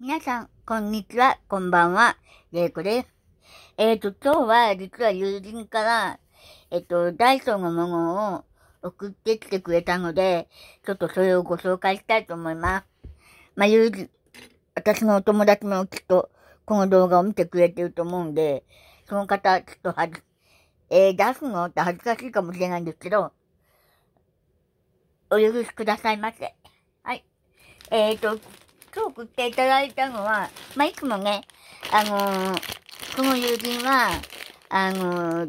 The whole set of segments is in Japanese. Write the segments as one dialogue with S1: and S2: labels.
S1: 皆さん、こんにちは、こんばんは、れいこです。えっ、ー、と、今日は、実は友人から、えっ、ー、と、ダイソーのものを送ってきてくれたので、ちょっとそれをご紹介したいと思います。まあ、友人、私のお友達もきっと、この動画を見てくれてると思うんで、その方、ちょっとはず、えー、出すのって恥ずかしいかもしれないんですけど、お許しくださいませ。はい。えっ、ー、と、今日送っていただいたのは、まあ、いつもね、あのー、この友人は、あのー、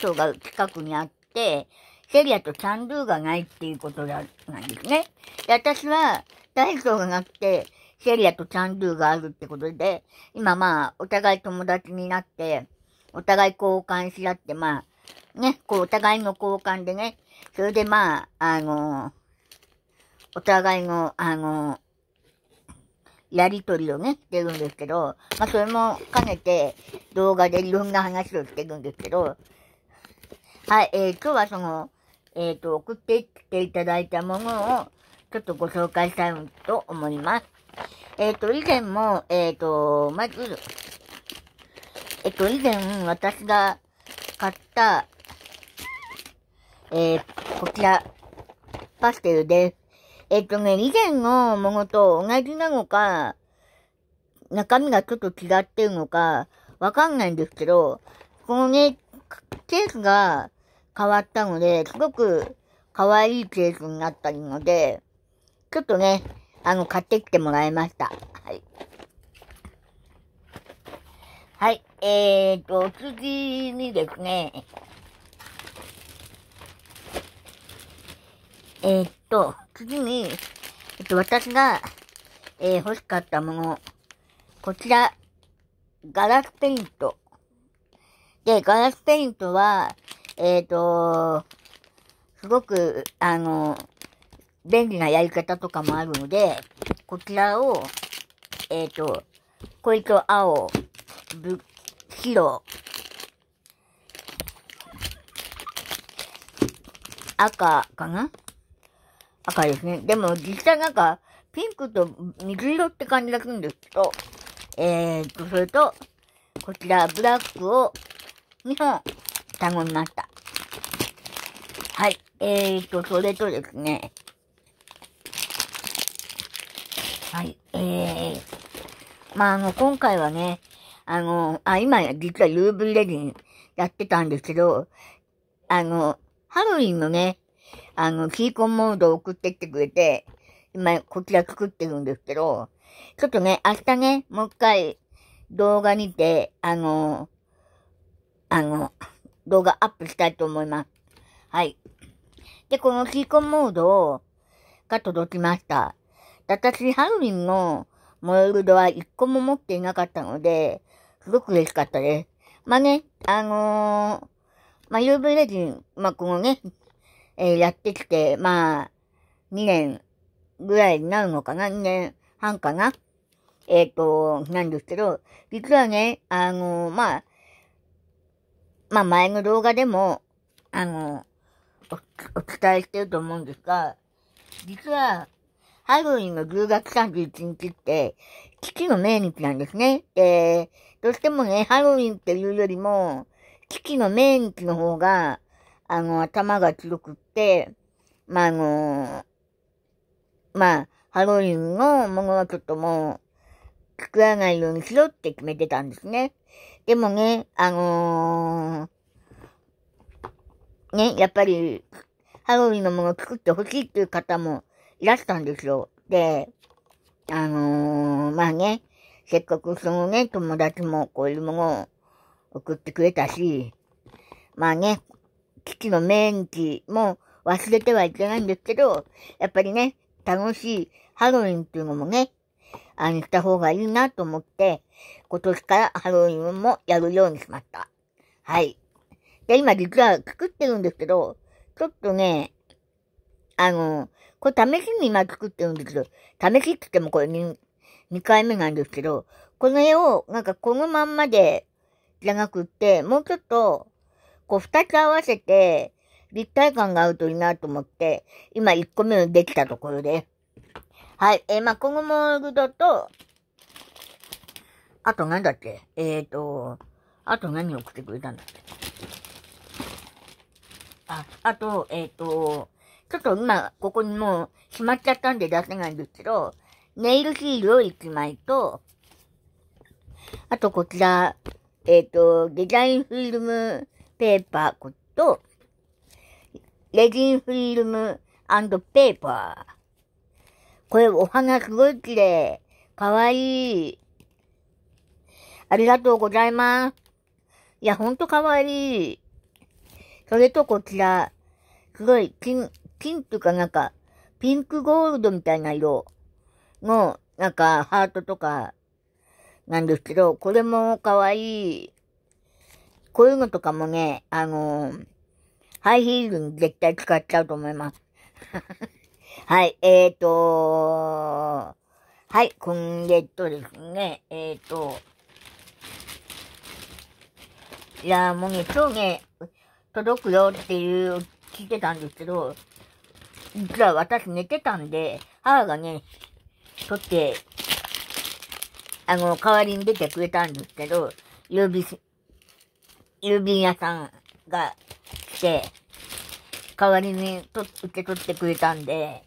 S1: ソーが近くにあって、セリアとキャンドゥがないっていうことなんですね。で、私は、ダイソーがなくて、セリアとキャンドゥがあるってことで、今まあ、お互い友達になって、お互い交換し合って、まあ、ね、こう、お互いの交換でね、それでまあ、あのー、お互いの、あのー、やりとりをね、してるんですけど、まあ、それも兼ねて動画でいろんな話をしてるんですけど、はい、えー、今日はその、えっ、ー、と、送ってきていただいたものを、ちょっとご紹介したいと思います。えっ、ー、と、以前も、えっ、ー、と、まず、えっ、と、以前、私が買った、えー、こちら、パステルです。えっとね、以前のものと同じなのか、中身がちょっと違ってるのか、わかんないんですけど、このね、ケースが変わったので、すごく可愛いケースになったので、ちょっとね、あの、買ってきてもらいました。はい。はい、えーと、次にですね、えー、っと、次に、えっと、私が、えー、欲しかったもの、こちら、ガラスペイント。で、ガラスペイントは、えっ、ー、と、すごく、あの、便利なやり方とかもあるので、こちらを、えっ、ー、と、これと青、ぶ、白、赤かな赤いですね。でも実際なんか、ピンクと水色って感じがするんですけど、えー、っと、それと、こちら、ブラックを2本、単語になった。はい。えー、っと、それとですね、はい。えー、まあ、あの、今回はね、あの、あ、今、実は UV レディンやってたんですけど、あの、ハロウィンのね、あの、キーコンモードを送ってきてくれて、今、こちら作ってるんですけど、ちょっとね、明日ね、もう一回、動画にて、あの、あの、動画アップしたいと思います。はい。で、このシーコンモードを、が届きました。私、ハロウィンのモールドは一個も持っていなかったので、すごく嬉しかったです。まあね、あのー、まあ、UV レジン、まあ、このね、えー、やってきて、まあ、2年ぐらいになるのかな ?2 年半かなえっ、ー、と、なんですけど、実はね、あのー、まあ、まあ前の動画でも、あのお、お伝えしてると思うんですが、実は、ハロウィンの10月31日って、父の命日なんですね。で、どうしてもね、ハロウィンっていうよりも、父の命日の方が、あの、頭が強くって、まあ、あの、まあ、ハロウィンのものはちょっともう、作らないようにしろって決めてたんですね。でもね、あのー、ね、やっぱり、ハロウィンのものを作ってほしいっていう方もいらしたんですよ。で、あのー、まあね、せっかくそのね、友達もこういうものを送ってくれたし、まあね、父のメンチも忘れてはいけないんですけど、やっぱりね、楽しいハロウィンっていうのもね、あの、した方がいいなと思って、今年からハロウィンもやるようにしました。はい。で、今実は作ってるんですけど、ちょっとね、あの、これ試しに今作ってるんですけど、試しって言ってもこれ 2, 2回目なんですけど、この絵をなんかこのまんまでじゃなくって、もうちょっとこう二つ合わせて、立体感が合うといいなと思って、今一個目できたところです。はい。えー、まあ、のモールドと、あとなんだっけえーと、あと何を送ってくれたんだっけあ、あと、えーと、ちょっと今、ここにもう、しまっちゃったんで出せないんですけど、ネイルシールを1枚と、あとこちら、えっ、ー、と、デザインフィルムペーパーこと、レジンフィルムペーパー。これお花すごい綺麗。かわいい。ありがとうございます。いや、ほんとかわいい。それとこちら、すごい金、金っていうかなんか、ピンクゴールドみたいな色の、なんか、ハートとか、なんですけど、これもかわいい。こういうのとかもね、あのー、ハイヒールに絶対使っちゃうと思います。はい、えーとはい、今月とですね、えーと、いやもうね、今日ね、届くよっていう、聞いてたんですけど、実は私寝てたんで、母がね、取って、あの、代わりに出てくれたんですけど、曜日郵便屋さんが来て、代わりにと受け取ってくれたんで、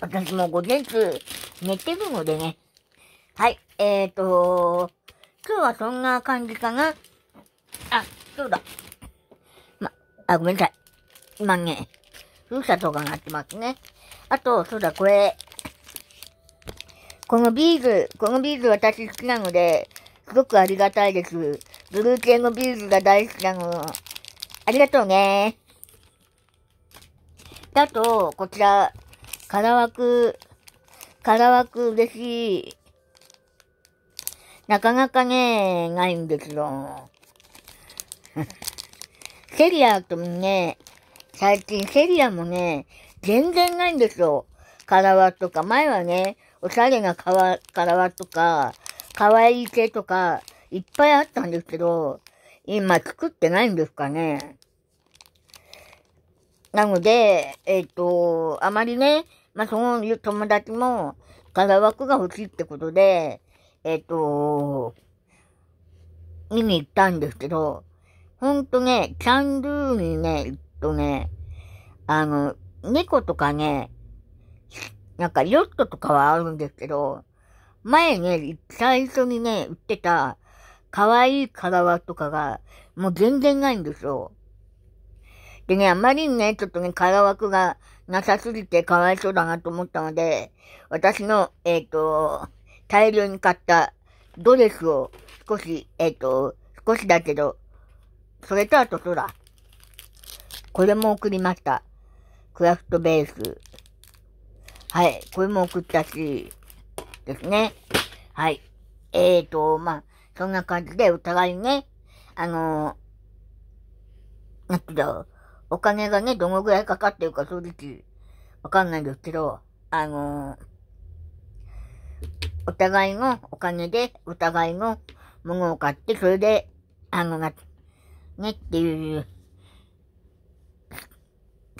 S1: 私も午前中寝てるのでね。はい、えーと、今日はそんな感じかな。あ、そうだ。ま、あ、ごめんなさい。今ね、封鎖とかなってますね。あと、そうだ、これ、このビーズ、このビーズ私好きなので、すごくありがたいです。ブルー系のビーズが大好きなの。ありがとうね。だと、こちら、からわく、からわく嬉しい。なかなかね、ないんですよ。セ リアともね、最近セリアもね、全然ないんですよ。カラワとか。前はね、おしゃれなカラワとか、可愛い系とか、いっぱいあったんですけど、今作ってないんですかね。なので、えっ、ー、と、あまりね、まあ、そういう友達も、科枠が欲しいってことで、えっ、ー、と、見に行ったんですけど、ほんとね、キャンドゥにね、行っとね、あの、猫とかね、なんかヨットとかはあるんですけど、前ね、最初にね、売ってた、可愛いカラとかが、もう全然ないんですよ。でね、あまりにね、ちょっとね、カラワがなさすぎてかわいそうだなと思ったので、私の、えっ、ー、と、大量に買ったドレスを少し、えっ、ー、と、少しだけど、それとあとそうだ。これも送りました。クラフトベース。はい、これも送ったし、ですね。はい。えーと、まあ、そんな感じでお互いね、あのー、なんてだろう、お金がね、どのぐらいかかってるか正直、わかんないんですけど、あのー、お互いのお金で、お互いのものを買って、それで、あの、ね、っていう、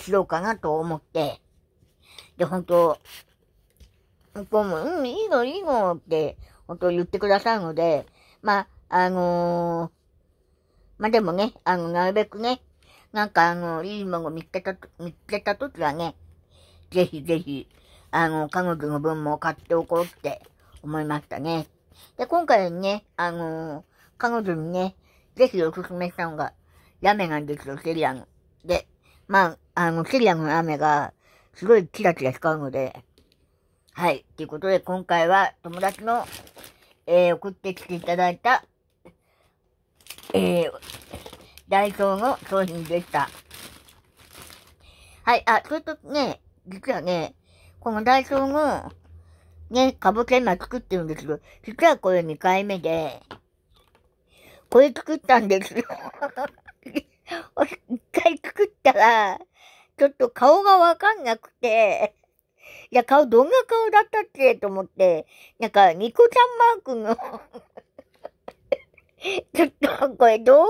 S1: しようかなと思って、で、本当こうも、うん、いいの、いいのって、本当言ってくださるので、まあ、あのー、まあ、でもね、あの、なるべくね、なんかあの、いいもの見つけた、見つけたときはね、ぜひぜひ、あの、彼女の分も買っておこうって思いましたね。で、今回ね、あのー、彼女にね、ぜひおすすめしたのが、ラメなんですよ、セリアの。で、まあ、あの、セリアのラメが、すごいキラキラ光るので、はい。ということで、今回は友達の、えー、送ってきていただいた、えー、ダイソーの商品でした。はい。あ、ちょっとね、実はね、このダイソーの、ね、かぼちゃ今作ってるんですけど、実はこれ2回目で、これ作ったんですよ。一回作ったら、ちょっと顔がわかんなくて、いや、顔、どんな顔だったっけと思って、なんか、ニコちゃんマークの ちょっと、これ、どう、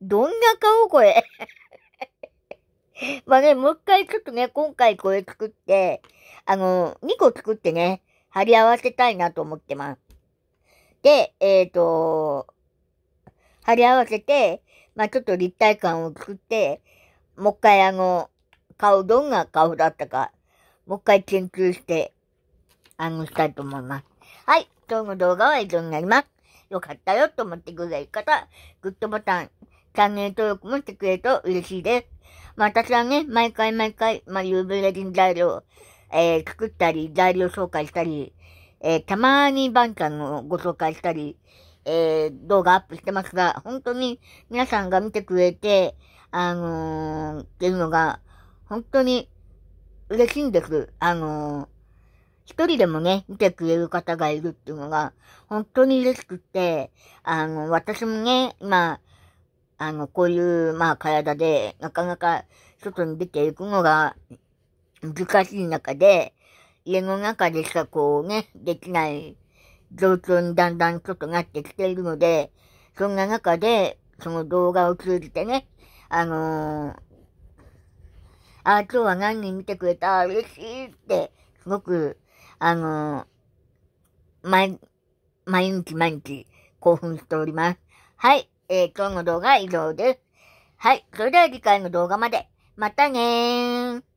S1: どんな顔これ まあね、もう一回ちょっとね、今回これ作って、あの、2個作ってね、貼り合わせたいなと思ってます。で、えっ、ー、と、貼り合わせて、まあちょっと立体感を作って、もう一回あの、顔、どんな顔だったか、もう一回研究して、あの、したいと思います。はい。今日の動画は以上になります。よかったよと思ってくれる方、グッドボタン、チャンネル登録もしてくれると嬉しいです。まあ、私はね、毎回毎回、まあ、UV レジン材料、えー、作ったり、材料紹介したり、えー、たまにバンちゃんのご紹介したり、えー、動画アップしてますが、本当に皆さんが見てくれて、あのー、っていうのが、本当に嬉しいんです。あのー、一人でもね、見てくれる方がいるっていうのが、本当に嬉しくて、あの、私もね、今、あの、こういう、まあ、体で、なかなか外に出ていくのが難しい中で、家の中でしかこうね、できない状況にだんだんちょっとなってきているので、そんな中で、その動画を通じてね、あのーあ、今日は何人見てくれた嬉しいって、すごく、あのー、毎、毎日毎日興奮しております。はい。えー、今日の動画は以上です。はい。それでは次回の動画まで。またねー。